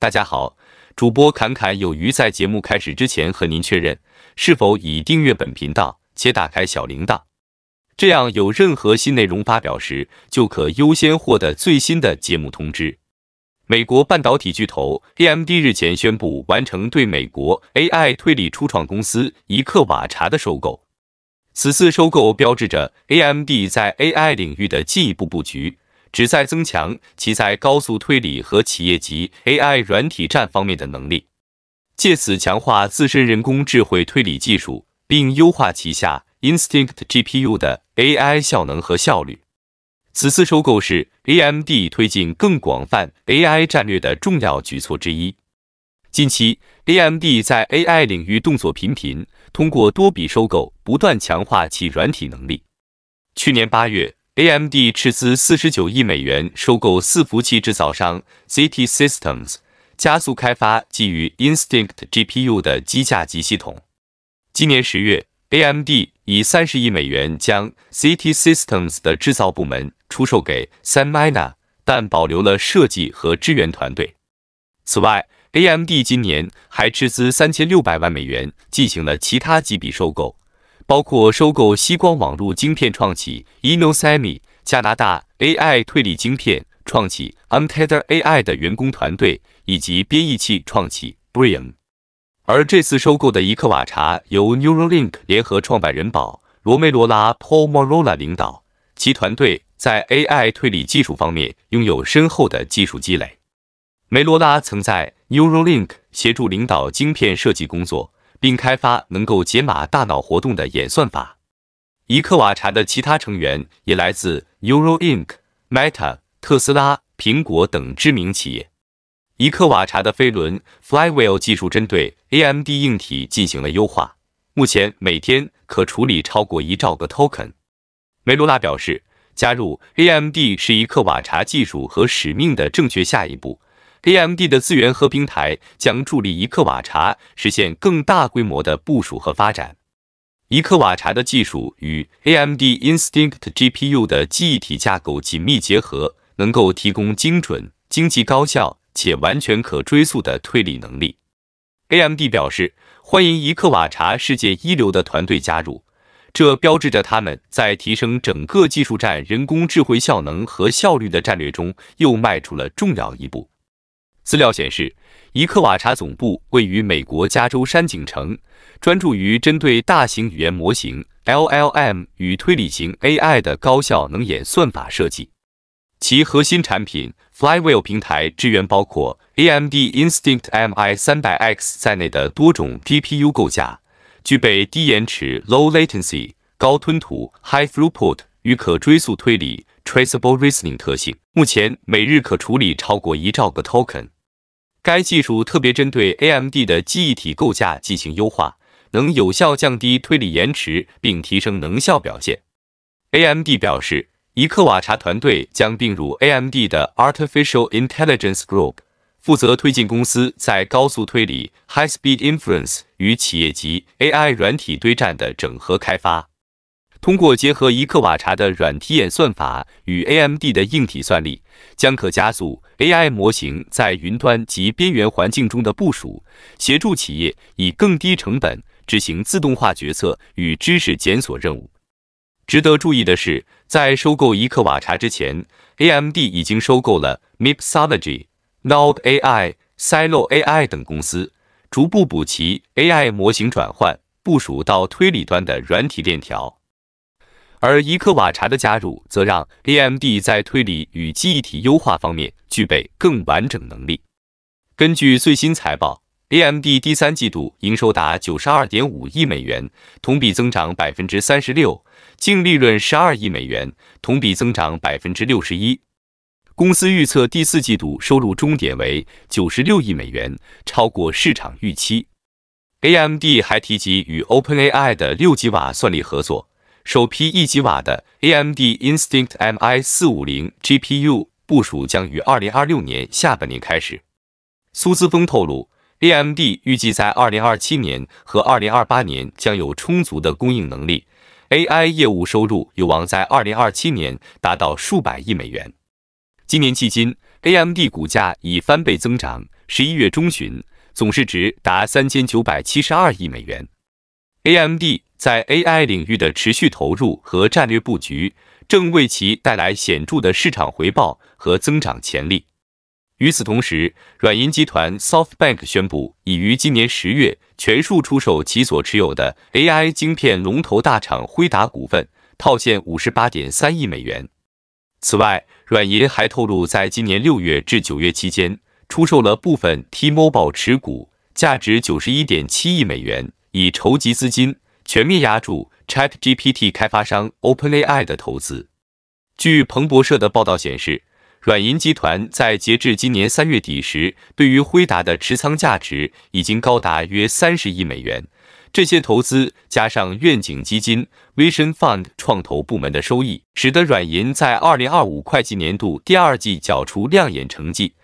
大家好，主播侃侃有余在节目开始之前和您确认，是否已订阅本频道且打开小铃铛？这样有任何新内容发表时，就可优先获得最新的节目通知。美国半导体巨头 AMD 日前宣布完成对美国 AI 推理初创公司一克瓦查的收购，此次收购标志着 AMD 在 AI 领域的进一步布局。旨在增强其在高速推理和企业级 AI 软体战方面的能力，借此强化自身人工智慧推理技术，并优化旗下 Instinct GPU 的 AI 效能和效率。此次收购是 AMD 推进更广泛 AI 战略的重要举措之一。近期，AMD 在 AI 领域动作频频，通过多笔收购不断强化其软体能力。去年八月。AMD 斥资四十九亿美元收购伺服器制造商 c t Systems，加速开发基于 Instinct GPU 的机架级系统。今年十月，AMD 以三十亿美元将 c t Systems 的制造部门出售给 s a m i n a 但保留了设计和支援团队。此外，AMD 今年还斥资三千六百万美元进行了其他几笔收购。包括收购西光网络晶片创企 i n o s e m i 加拿大 AI 推理晶片创企 a n t t h e r AI 的员工团队，以及编译器创企 b r a m 而这次收购的伊克瓦查由 Neuralink 联合创办人保罗梅罗拉 Paul m o r o l a 领导，其团队在 AI 推理技术方面拥有深厚的技术积累。梅罗拉曾在 Neuralink 协助领导晶片设计工作。并开发能够解码大脑活动的演算法。伊克瓦查的其他成员也来自 Neuralink、Meta、特斯拉、苹果等知名企业。伊克瓦查的飞轮 （Flywheel） 技术针对 AMD 硬体进行了优化，目前每天可处理超过一兆个 token。梅罗拉表示，加入 AMD 是伊克瓦查技术和使命的正确下一步。AMD 的资源和平台将助力一克瓦查实现更大规模的部署和发展。一克瓦查的技术与 AMD Instinct GPU 的记忆体架构紧密结合，能够提供精准、经济、高效且完全可追溯的推理能力。AMD 表示，欢迎一克瓦查世界一流的团队加入，这标志着他们在提升整个技术栈人工智慧效能和效率的战略中又迈出了重要一步。资料显示，一克瓦查总部位于美国加州山景城，专注于针对大型语言模型 （LLM） 与推理型 AI 的高效能演算法设计。其核心产品 Flywheel 平台支援包括 AMD Instinct MI300X 在内的多种 GPU 构架，具备低延迟 （low latency）、高吞吐 （high throughput）。与可追溯推理 （Traceable Reasoning） 特性，目前每日可处理超过一兆个 token。该技术特别针对 AMD 的记忆体构架进行优化，能有效降低推理延迟并提升能效表现。AMD 表示，伊克瓦查团队将并入 AMD 的 Artificial Intelligence Group，负责推进公司在高速推理 （High-Speed Inference） 与企业级 AI 软体堆栈的整合开发。通过结合一克瓦查的软体演算法与 AMD 的硬体算力，将可加速 AI 模型在云端及边缘环境中的部署，协助企业以更低成本执行自动化决策与知识检索任务。值得注意的是，在收购一克瓦查之前，AMD 已经收购了 Mipsology、n o d AI、Silo AI 等公司，逐步补齐 AI 模型转换部署到推理端的软体链条。而一克瓦查的加入，则让 AMD 在推理与记忆体优化方面具备更完整能力。根据最新财报，AMD 第三季度营收达九十二点五亿美元，同比增长百分之三十六，净利润十二亿美元，同比增长百分之六十一。公司预测第四季度收入终点为九十六亿美元，超过市场预期。AMD 还提及与 OpenAI 的六吉瓦算力合作。首批一吉瓦的 AMD Instinct MI 四五零 GPU 部署将于二零二六年下半年开始。苏姿峰透露，AMD 预计在二零二七年和二零二八年将有充足的供应能力。AI 业务收入有望在二零二七年达到数百亿美元。今年迄今，AMD 股价已翻倍增长，十一月中旬总市值达三千九百七十二亿美元。AMD。在 AI 领域的持续投入和战略布局，正为其带来显著的市场回报和增长潜力。与此同时，软银集团 （SoftBank） 宣布已于今年十月全数出售其所持有的 AI 晶片龙头大厂辉达股份，套现五十八点三亿美元。此外，软银还透露，在今年六月至九月期间，出售了部分 T-Mobile 持股，价值九十一点七亿美元，以筹集资金。全面压住 Chat GPT 开发商 OpenAI 的投资。据彭博社的报道显示，软银集团在截至今年三月底时，对于辉达的持仓价值已经高达约三十亿美元。这些投资加上愿景基金 Vision Fund 创投部门的收益，使得软银在二零二五会计年度第二季缴出亮眼成绩。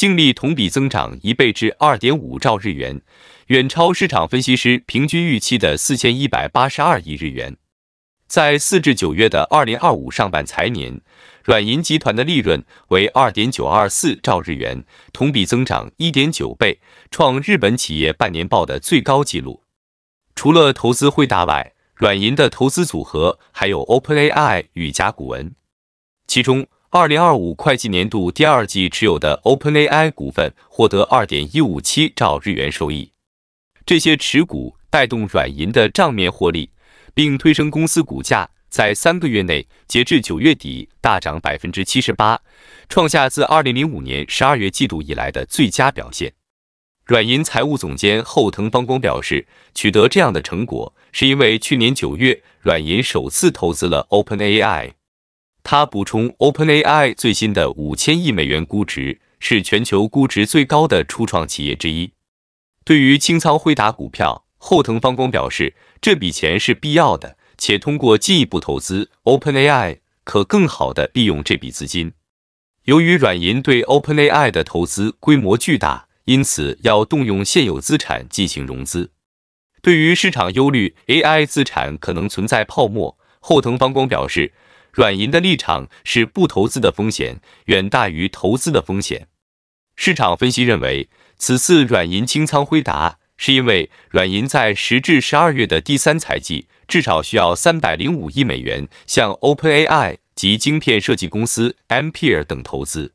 净利同比增长一倍至二点五兆日元，远超市场分析师平均预期的四千一百八十二亿日元。在四至九月的二零二五上半财年，软银集团的利润为二点九二四兆日元，同比增长一点九倍，创日本企业半年报的最高纪录。除了投资汇达外，软银的投资组合还有 OpenAI 与甲骨文，其中。二零二五会计年度第二季持有的 OpenAI 股份获得二点一五七兆日元收益，这些持股带动软银的账面获利，并推升公司股价，在三个月内截至九月底大涨百分之七十八，创下自二零零五年十二月季度以来的最佳表现。软银财务总监后藤邦光表示，取得这样的成果是因为去年九月软银首次投资了 OpenAI。他补充，OpenAI 最新的五千亿美元估值是全球估值最高的初创企业之一。对于清仓辉达股票，后藤方光表示，这笔钱是必要的，且通过进一步投资 OpenAI 可更好地利用这笔资金。由于软银对 OpenAI 的投资规模巨大，因此要动用现有资产进行融资。对于市场忧虑 AI 资产可能存在泡沫，后藤方光表示。软银的立场是不投资的风险远大于投资的风险。市场分析认为，此次软银清仓辉达，是因为软银在十至十二月的第三财季至少需要三百零五亿美元向 OpenAI 及晶片设计公司 MPE r e 等投资。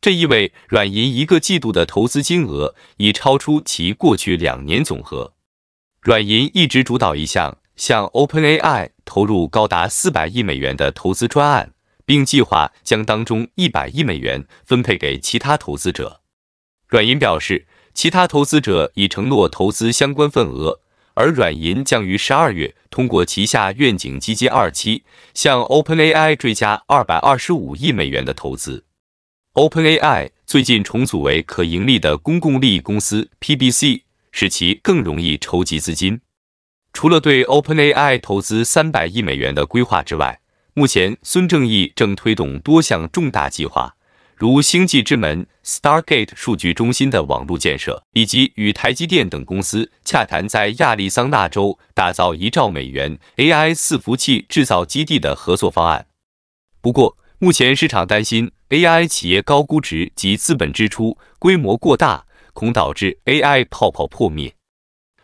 这意味软银一个季度的投资金额已超出其过去两年总和。软银一直主导一项向 OpenAI。投入高达四百亿美元的投资专案，并计划将当中一百亿美元分配给其他投资者。软银表示，其他投资者已承诺投资相关份额，而软银将于十二月通过旗下愿景基金二期向 OpenAI 追加二百二十五亿美元的投资。OpenAI 最近重组为可盈利的公共利益公司 （PBC），使其更容易筹集资金。除了对 OpenAI 投资300亿美元的规划之外，目前孙正义正推动多项重大计划，如星际之门 （StarGate） 数据中心的网络建设，以及与台积电等公司洽谈在亚利桑那州打造一兆美元 AI 四服器制造基地的合作方案。不过，目前市场担心 AI 企业高估值及资本支出规模过大，恐导致 AI 泡泡破灭。